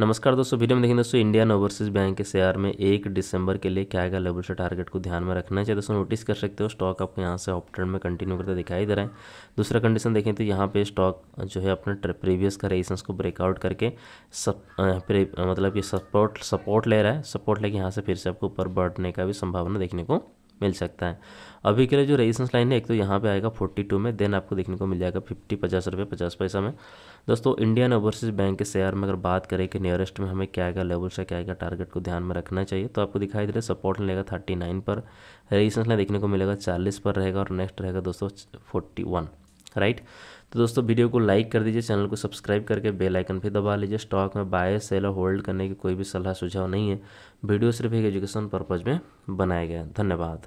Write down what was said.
नमस्कार दोस्तों वीडियो में देखें दोस्तों इंडियन ओवरसीज बैंक के शेयर में एक दिसंबर के लिए क्या आएगा लेवल से टारगेट को ध्यान में रखना चाहिए दोस्तों नोटिस कर सकते हो स्टॉक आपको यहाँ से ऑप ट्रेंड में कंटिन्यू करते दिखाई दे रहा है दूसरा कंडीशन देखें तो यहाँ पे स्टॉक जो है अपने प्रीवियस का रेजिस्टेंस को ब्रेकआउट करके आ, मतलब ये सपोर्ट सपोर्ट ले रहा है सपोर्ट लेके यहाँ से फिर से आपको ऊपर बढ़ने का भी संभावना देखने को मिल सकता है अभी के लिए जो रेजिस्टेंस लाइन है एक तो यहाँ पे आएगा 42 में देन आपको देखने को मिल जाएगा 50 पचास रुपये पचास पैसा में दोस्तों इंडियन ओवरसीज बैंक के शेयर में अगर बात करें कि नियरेस्ट में हमें क्या क्या लेवल से क्या क्या टारगेट को ध्यान में रखना चाहिए तो आपको दिखाई दे रहा है सपोर्ट मिलेगा थर्टी नाइन पर रजिस्टेंस लाइन देखने को मिलेगा चालीस पर रहेगा और नेक्स्ट रहेगा दोस्तों फोर्टी राइट तो दोस्तों वीडियो को लाइक कर दीजिए चैनल को सब्सक्राइब करके बेल आइकन भी दबा लीजिए स्टॉक में बाय सेल और होल्ड करने की कोई भी सलाह सुझाव नहीं है वीडियो सिर्फ एक एजुकेशन पर्पज़ में बनाया गया धन्यवाद